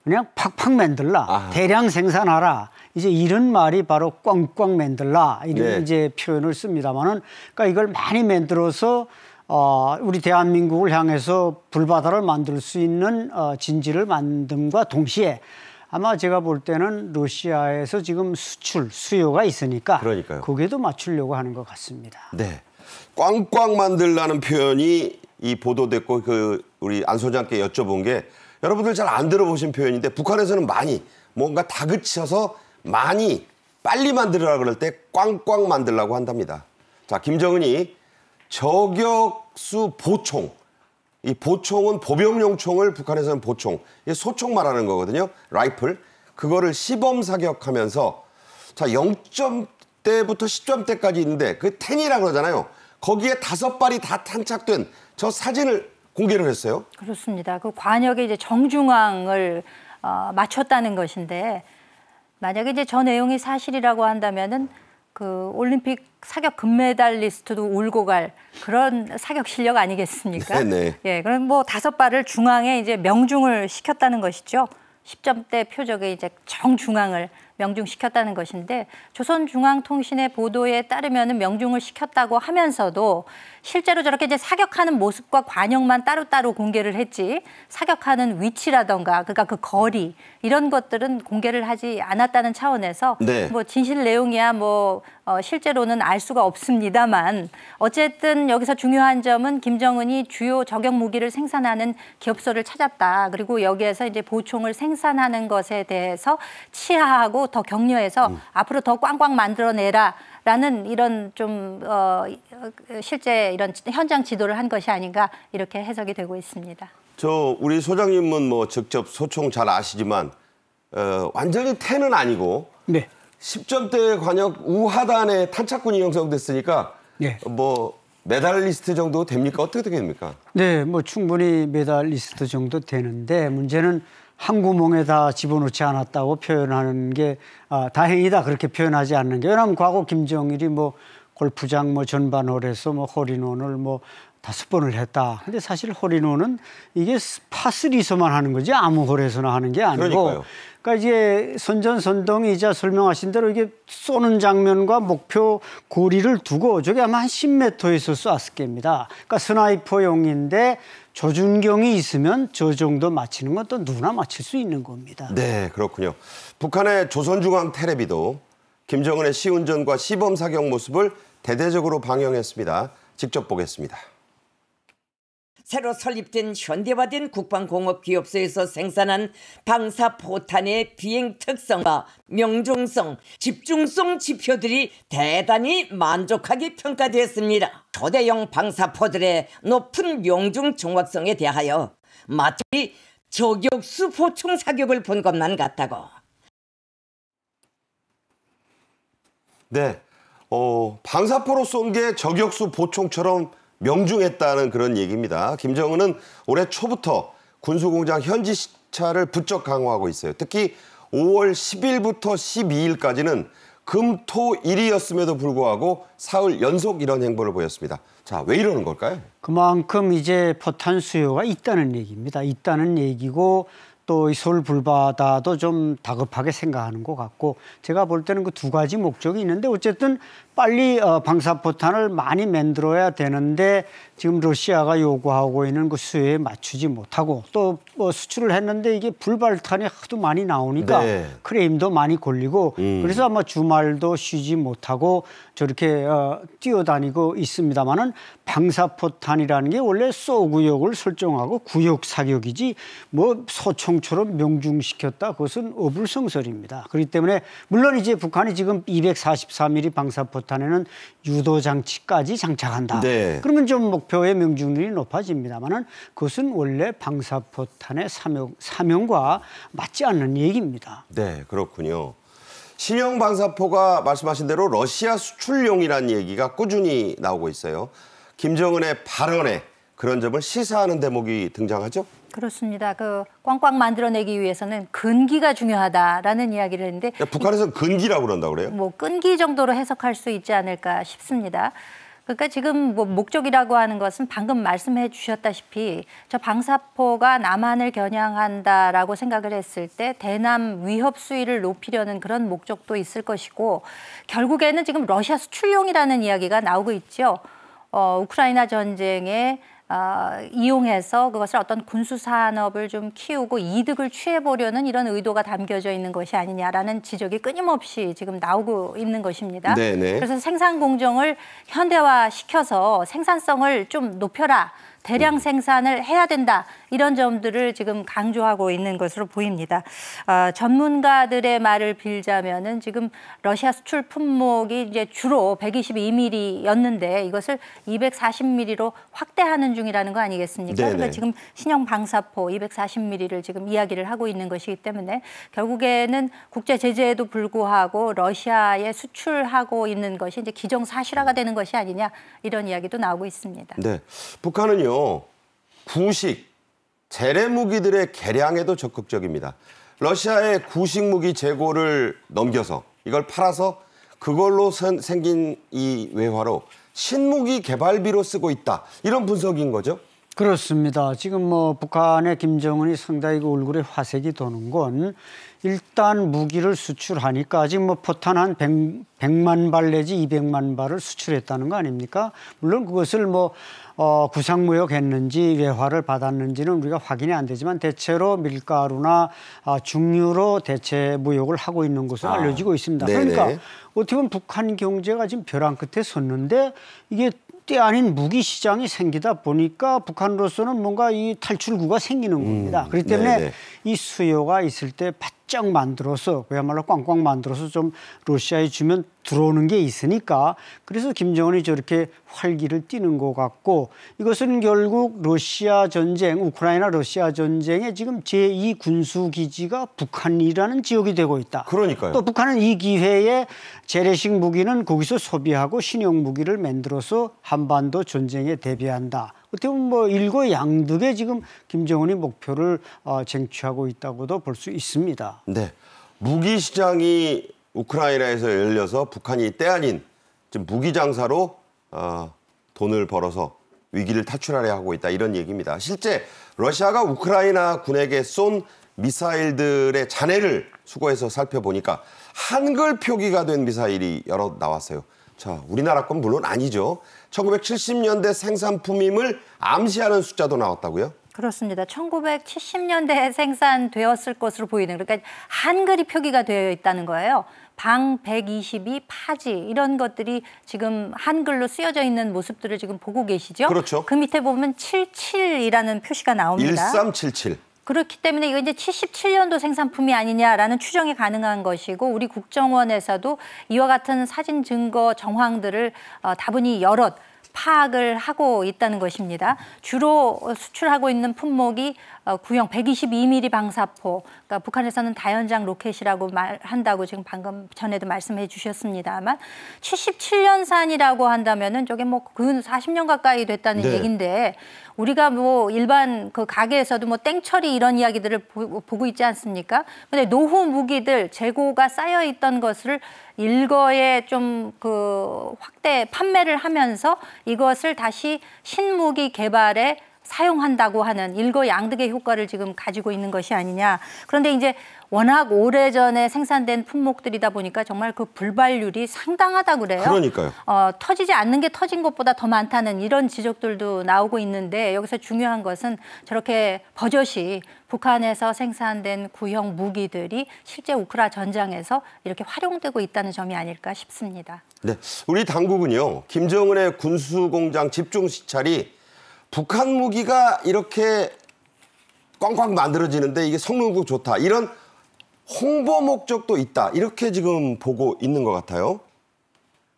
그냥 팍팍 만들라. 아. 대량 생산하라. 이제 이런 말이 바로 꽝꽝 만들라. 이런 네. 이제 표현을 씁니다만은 그러니까 이걸 많이 만들어서 어, 우리 대한민국을 향해서 불바다를 만들 수 있는 어, 진지를 만듦과 동시에 아마 제가 볼 때는 러시아에서 지금 수출, 수요가 있으니까 그러니까요. 거기에도 맞추려고 하는 것 같습니다. 네. 꽝꽝 만들라는 표현이 이 보도됐고 그 우리 안 소장께 여쭤본 게 여러분들 잘 안 들어보신 표현인데 북한에서는 많이 뭔가 다그쳐서 치 많이 빨리 만들으라 그럴 때 꽝꽝 만들라고 한답니다. 자, 김정은이 저격수 보총. 이 보총은 보병용 총을 북한에서는 보총, 소총 말하는 거거든요. 라이플. 그거를 시범 사격하면서 자, 0점대부터 10점대까지 있는데 그 텐이라 그러잖아요. 거기에 다섯 발이 다 탄착된 저 사진을 공개를 했어요? 그렇습니다. 그 관역에 이제 정중앙을 어, 맞췄다는 것인데 만약에 이제 저 내용이 사실이라고 한다면은 그 올림픽 사격 금메달리스트도 울고 갈 그런 사격 실력 아니겠습니까? 네, 네. 예, 그럼 뭐 다섯 발을 중앙에 이제 명중을 시켰다는 것이죠. 10점대 표적에 이제 정중앙을 명중시켰다는 것인데 조선중앙통신의 보도에 따르면 명중을 시켰다고 하면서도 실제로 저렇게 이제 사격하는 모습과 관용만 따로따로 공개를 했지 사격하는 위치라던가 그러니까 그 거리 이런 것들은 공개를 하지 않았다는 차원에서 네. 뭐 진실 내용이야 뭐 어, 실제로는 알 수가 없습니다만 어쨌든 여기서 중요한 점은 김정은이 주요 저격 무기를 생산하는 기업소를 찾았다. 그리고 여기에서 이제 보총을 생산하는 것에 대해서 치하하고 더 격려해서 음. 앞으로 더 꽝꽝 만들어내라. 라는 이런 좀, 어, 실제 이런 현장 지도를 한 것이 아닌가 이렇게 해석이 되고 있습니다. 저 우리 소장님은 뭐 직접 소총 잘 아시지만 어, 완전히 태는 아니고 네. 10점대 관역 우하단에 탄착군이 형성됐으니까 네. 뭐 메달리스트 정도 됩니까? 어떻게 됩니까? 네, 뭐 충분히 메달리스트 정도 되는데 문제는 한 구멍에 다 집어넣지 않았다고 표현하는 게 아, 다행이다 그렇게 표현하지 않는 게 왜냐하면 과거 김정일이 뭐 골프장 뭐 전반홀에서 뭐 허리논을 뭐 다섯 번을 했다. 근데 사실 허리논은 이게 파스리서만 하는 거지 아무 홀에서나 하는 게 아니고. 그러니까요. 그러니까 이제 선전선동이자 설명하신 대로 이게 쏘는 장면과 목표 고리를 두고 저게 아마 한 10m에서 쐈을 겁니다. 그러니까 스나이퍼용인데 조준경이 있으면 저 정도 맞히는 건 또누나 맞힐 수 있는 겁니다. 네, 그렇군요. 북한의 조선중앙 텔레비도 김정은의 시운전과 시범 사격 모습을 대대적으로 방영했습니다. 직접 보겠습니다. 새로 설립된 현대화된 국방공업기업소에서 생산한 방사포탄의 비행 특성과 명중성, 집중성 지표들이 대단히 만족하게 평가되었습니다. 거대형 방사포들의 높은 명중 정확성에 대하여 마치 저격수 포총 사격을 본 것만 같다고. 네, 어, 방사포로 쏜 게 저격수 보총처럼 명중했다는 그런 얘기입니다. 김정은은 올해 초부터 군수공장 현지 시찰을 부쩍 강화하고 있어요. 특히 5월 10일부터 12일까지는 금, 토, 일이었음에도 불구하고 사흘 연속 이런 행보를 보였습니다. 자, 왜 이러는 걸까요? 그만큼 이제 포탄 수요가 있다는 얘기입니다. 있다는 얘기고 또 서울 불바다도 좀 다급하게 생각하는 것 같고 제가 볼 때는 그 두 가지 목적이 있는데 어쨌든 빨리 어, 방사포탄을 많이 만들어야 되는데 지금 러시아가 요구하고 있는 그 수요에 맞추지 못하고 또뭐 수출을 했는데 이게 불발탄이 하도 많이 나오니까 네. 크레임도 많이 걸리고 음. 그래서 아마 주말도 쉬지 못하고 저렇게 어, 뛰어다니고 있습니다만은 방사포탄이라는 게 원래 쏘구역을 설정하고 구역 사격이지 뭐 소총처럼 명중시켰다 그것은 어불성설입니다. 그렇기 때문에 물론 이제 북한이 지금 244mm 방사포탄 포탄에는 유도 장치까지 장착한다. 네. 그러면 좀 목표의 명중률이 높아집니다만은 그것은 원래 방사포탄의 사명, 사명과 맞지 않는 얘기입니다. 네, 그렇군요. 신형 방사포가 말씀하신 대로 러시아 수출용이라는 얘기가 꾸준히 나오고 있어요. 김정은의 발언에 그런 점을 시사하는 대목이 등장하죠? 그렇습니다. 그 꽝꽝 만들어내기 위해서는 근기가 중요하다라는 이야기를 했는데 그러니까 북한에서 근기라고 그런다 그래요? 뭐 끈기 정도로 해석할 수 있지 않을까 싶습니다. 그러니까 지금 뭐 목적이라고 하는 것은 방금 말씀해 주셨다시피 저 방사포가 남한을 겨냥한다라고 생각을 했을 때 대남 위협 수위를 높이려는 그런 목적도 있을 것이고 결국에는 지금 러시아 수출용이라는 이야기가 나오고 있죠. 어, 우크라이나 전쟁에 어, 이용해서 그것을 어떤 군수 산업을 좀 키우고 이득을 취해보려는 이런 의도가 담겨져 있는 것이 아니냐라는 지적이 끊임없이 지금 나오고 있는 것입니다. 네네. 그래서 생산 공정을 현대화시켜서 생산성을 좀 높여라. 대량 생산을 해야 된다 이런 점들을 지금 강조하고 있는 것으로 보입니다. 어, 전문가들의 말을 빌자면은 지금 러시아 수출 품목이 이제 주로 122mm였는데 이것을 240mm로 확대하는 중이라는 거 아니겠습니까? 네네. 그러니까 지금 신형 방사포 240mm를 지금 이야기를 하고 있는 것이기 때문에 결국에는 국제 제재에도 불구하고 러시아에 수출하고 있는 것이 이제 기정사실화가 되는 것이 아니냐 이런 이야기도 나오고 있습니다. 네, 북한은요 일본은요 구식 재래 무기들의 개량에도 적극적입니다. 러시아의 구식 무기 재고를 넘겨서 이걸 팔아서 그걸로 선, 생긴 이 외화로 신무기 개발비로 쓰고 있다. 이런 분석인 거죠? 그렇습니다. 지금 뭐 북한의 김정은이 상당히 그 얼굴에 화색이 도는 건 일단 무기를 수출하니까 아직 뭐 포탄 한 100, 만발 내지 200만 발을 수출했다는 거 아닙니까? 물론 그것을 뭐 어, 구상무역했는지 외화를 받았는지는 우리가 확인이 안 되지만 대체로 밀가루나 아, 중유로 대체 무역을 하고 있는 것으로 아, 알려지고 있습니다. 네네. 그러니까 어떻게 보면 북한 경제가 지금 벼랑 끝에 섰는데 이게 때 아닌 무기 시장이 생기다 보니까 북한으로서는 뭔가 이 탈출구가 생기는 겁니다. 음, 그렇기 때문에 네네. 이 수요가 있을 때 바짝 만들어서 그야말로 꽝꽝 만들어서 좀 러시아에 주면 들어오는 게 있으니까 그래서 김정은이 저렇게 활기를 띠는 것 같고 이것은 결국 러시아 전쟁, 우크라이나 러시아 전쟁에 지금 제2 군수 기지가 북한이라는 지역이 되고 있다. 그러니까요. 또 북한은 이 기회에 재래식 무기는 거기서 소비하고 신형 무기를 만들어서 한반도 전쟁에 대비한다. 어떻게 보면 뭐 일거양득의 지금 김정은이 목표를 어, 쟁취하고 있다고도 볼 수 있습니다. 네. 무기 시장이 우크라이나에서 열려서 북한이 때 아닌 지금 무기 장사로 어, 돈을 벌어서 위기를 탈출하려 하고 있다 이런 얘기입니다. 실제 러시아가 우크라이나 군에게 쏜 미사일들의 잔해를 수거해서 살펴보니까 한글 표기가 된 미사일이 여러 나왔어요. 자, 우리나라 건 물론 아니죠. 1970년대 생산품임을 암시하는 숫자도 나왔다고요? 그렇습니다. 1970년대에 생산되었을 것으로 보이는 그러니까 한글이 표기가 되어 있다는 거예요. 방 122, 파지 이런 것들이 지금 한글로 쓰여져 있는 모습들을 지금 보고 계시죠? 그렇죠. 그 밑에 보면 77이라는 표시가 나옵니다. 1377. 그렇기 때문에 이거 이제 77년도 생산품이 아니냐라는 추정이 가능한 것이고 우리 국정원에서도 이와 같은 사진 증거 정황들을 어, 다분히 여럿 파악을 하고 있다는 것입니다. 주로 수출하고 있는 품목이 어, 구형 122mm 방사포, 그러니까 북한에서는 다연장 로켓이라고 말한다고 지금 방금 전에도 말씀해 주셨습니다만 77년산이라고 한다면은 저게 뭐근 40년 가까이 됐다는 네. 얘긴데 우리가 뭐 일반 그 가게에서도 뭐 땡처리 이런 이야기들을 보, 보고 있지 않습니까? 근데 노후 무기들 재고가 쌓여 있던 것을 일거에 좀 그 확대 판매를 하면서 이것을 다시 신무기 개발에 사용한다고 하는 일거양득의 효과를 지금 가지고 있는 것이 아니냐. 그런데 이제 워낙 오래전에 생산된 품목들이다 보니까 정말 그 불발률이 상당하다 그래요. 그러니까요. 어, 터지지 않는 게 터진 것보다 더 많다는 이런 지적들도 나오고 있는데 여기서 중요한 것은 저렇게 버젓이 북한에서 생산된 구형 무기들이 실제 우크라 전장에서 이렇게 활용되고 있다는 점이 아닐까 싶습니다. 네, 우리 당국은요. 김정은의 군수공장 집중 시찰이 북한 무기가 이렇게 꽝꽝 만들어지는데 이게 성능도 좋다. 이런 홍보 목적도 있다. 이렇게 지금 보고 있는 것 같아요.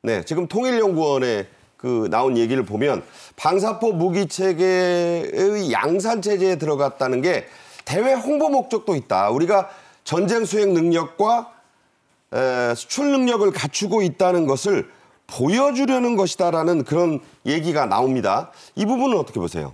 네, 지금 통일연구원에 그 나온 얘기를 보면 방사포 무기 체계의 양산 체제에 들어갔다는 게 대외 홍보 목적도 있다. 우리가 전쟁 수행 능력과 에, 수출 능력을 갖추고 있다는 것을 보여주려는 것이다라는 그런 얘기가 나옵니다. 이 부분은 어떻게 보세요?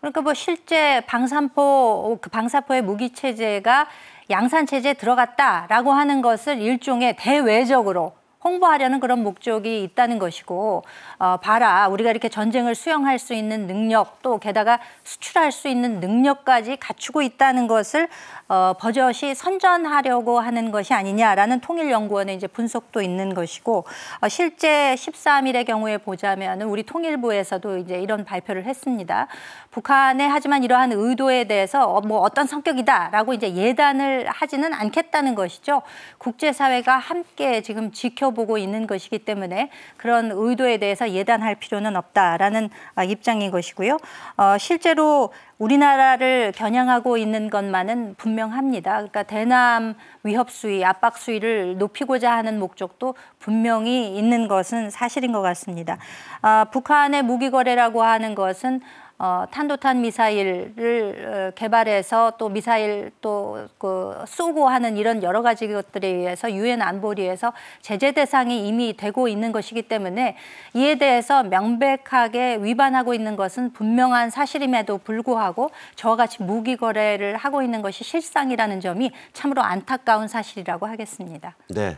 그러니까 뭐 실제 방산포 그 방사포의 무기 체제가 양산 체제에 들어갔다라고 하는 것을 일종의 대외적으로 홍보하려는 그런 목적이 있다는 것이고 어, 봐라 우리가 이렇게 전쟁을 수용할 수 있는 능력 또 게다가 수출할 수 있는 능력까지 갖추고 있다는 것을 어, 버젓이 선전하려고 하는 것이 아니냐라는 통일연구원의 이제 분석도 있는 것이고 어, 실제 13일의 경우에 보자면은 우리 통일부에서도 이제 이런 발표를 했습니다. 북한의 하지만 이러한 의도에 대해서 어, 뭐 어떤 성격이다라고 이제 예단을 하지는 않겠다는 것이죠. 국제사회가 함께 지금 지켜보고 있는 것이기 때문에 그런 의도에 대해서 예단할 필요는 없다라는 아, 입장인 것이고요. 어, 실제로 우리나라를 겨냥하고 있는 것만은 분명합니다. 그러니까 대남 위협 수위, 압박 수위를 높이고자 하는 목적도 분명히 있는 것은 사실인 것 같습니다. 아, 북한의 무기 거래라고 하는 것은 어, 탄도탄 미사일을 어, 개발해서 또 미사일 또그 쏘고 하는 이런 여러 가지 것들에 의해서 유엔 안보리에서 제재 대상이 이미 되고 있는 것이기 때문에 이에 대해서 명백하게 위반하고 있는 것은 분명한 사실임에도 불구하고 저와 같이 무기 거래를 하고 있는 것이 실상이라는 점이 참으로 안타까운 사실이라고 하겠습니다. 네.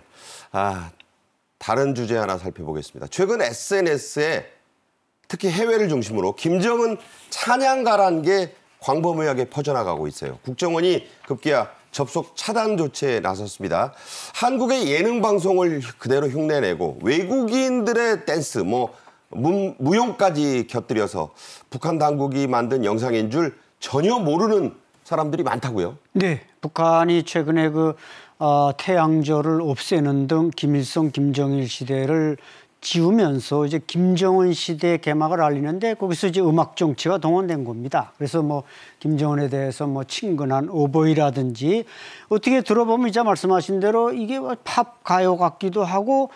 아, 다른 주제 하나 살펴보겠습니다. 최근 SNS에 특히 해외를 중심으로 김정은 찬양가라는 게 광범위하게 퍼져나가고 있어요. 국정원이 급기야 접속 차단 조치에 나섰습니다. 한국의 예능 방송을 그대로 흉내내고 외국인들의 댄스, 뭐 무, 무용까지 곁들여서 북한 당국이 만든 영상인 줄 전혀 모르는 사람들이 많다고요? 네, 북한이 최근에 그 어, 태양절을 없애는 등 김일성, 김정일 시대를 지우면서 이제 김정은 시대 개막을 알리는데 거기서 이제 음악 정치가 동원된 겁니다. 그래서 뭐 김정은에 대해서 뭐 친근한 오보이라든지 어떻게 들어보면 이제 말씀하신 대로 이게 팝 가요 같기도 하고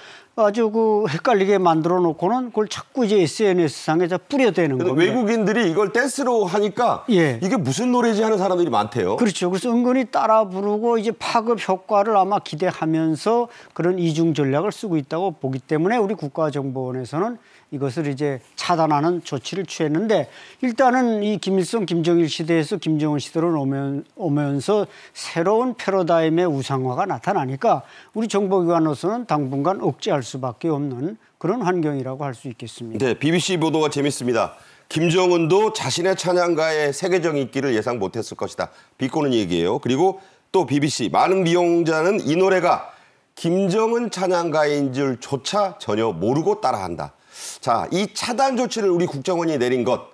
아주 그 헷갈리게 만들어 놓고는 그걸 자꾸 이제 SNS상에 서 뿌려대는 거예요. 외국인들이 이걸 댄스로 하니까 예. 이게 무슨 노래지 하는 사람들이 많대요. 그렇죠. 그래서 은근히 따라 부르고 이제 파급 효과를 아마 기대하면서 그런 이중 전략을 쓰고 있다고 보기 때문에 우리 국가정보원에서는 이것을 이제 차단하는 조치를 취했는데 일단은 이 김일성 김정일 시대에서 김정은 시대로 오면, 오면서 새로운 패러다임의 우상화가 나타나니까 우리 정보기관으로서는 당분간 억제할 수밖에 없는 그런 환경이라고 할 수 있겠습니다. 네, BBC 보도가 재밌습니다. 김정은도 자신의 찬양가에 세계적 인기를 예상 못했을 것이다. 비꼬는 얘기예요. 그리고 또 BBC 많은 미용자는 이 노래가 김정은 찬양가인 줄조차 전혀 모르고 따라한다. 자, 이 차단 조치를 우리 국정원이 내린 것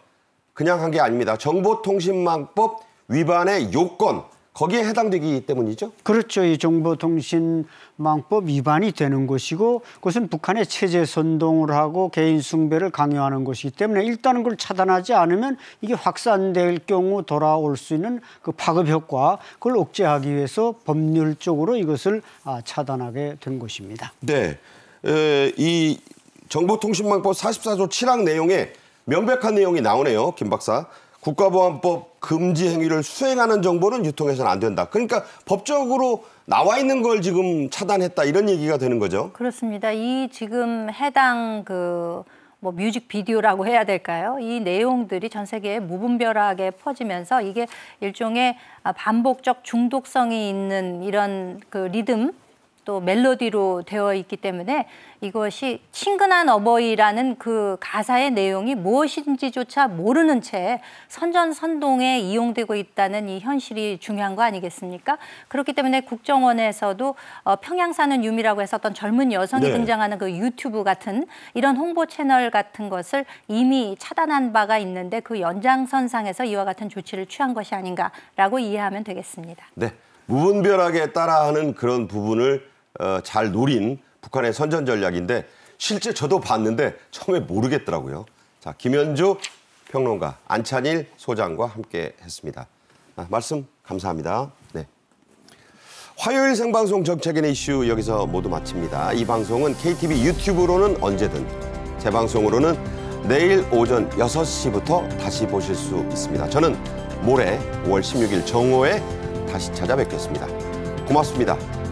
그냥 한 게 아닙니다. 정보통신망법 위반의 요건 거기에 해당되기 때문이죠? 그렇죠. 이 정보통신망법 위반이 되는 것이고 그것은 북한의 체제 선동을 하고 개인 숭배를 강요하는 것이기 때문에 일단은 그걸 차단하지 않으면 이게 확산될 경우 돌아올 수 있는 그 파급 효과 그걸 억제하기 위해서 법률적으로 이것을 아, 차단하게 된 것입니다. 네. 에, 이 정보통신망법 44조 7항 내용에 명백한 내용이 나오네요, 김 박사. 국가보안법 금지 행위를 수행하는 정보는 유통해서는 안 된다. 그러니까 법적으로 나와 있는 걸 지금 차단했다 이런 얘기가 되는 거죠. 그렇습니다. 이 지금 해당 그 뭐 뮤직 비디오라고 해야 될까요? 이 내용들이 전 세계에 무분별하게 퍼지면서 이게 일종의 반복적 중독성이 있는 이런 그 리듬 또 멜로디로 되어 있기 때문에 이것이 친근한 어버이라는 그 가사의 내용이 무엇인지조차 모르는 채 선전선동에 이용되고 있다는 이 현실이 중요한 거 아니겠습니까? 그렇기 때문에 국정원에서도 어, 평양 사는 유미라고 했었던 젊은 여성이 네. 등장하는 그 유튜브 같은 이런 홍보 채널 같은 것을 이미 차단한 바가 있는데 그 연장선상에서 이와 같은 조치를 취한 것이 아닌가라고 이해하면 되겠습니다. 네. 무분별하게 따라하는 그런 부분을 어, 잘 노린 북한의 선전 전략인데 실제 저도 봤는데 처음에 모르겠더라고요. 자, 김현주 평론가 안찬일 소장과 함께 했습니다. 아, 말씀 감사합니다. 네. 화요일 생방송 정책인의 이슈 여기서 모두 마칩니다. 이 방송은 KTV 유튜브로는 언제든 재방송으로는 내일 오전 6시부터 다시 보실 수 있습니다. 저는 모레 5월 16일 정오에 다시 찾아뵙겠습니다. 고맙습니다.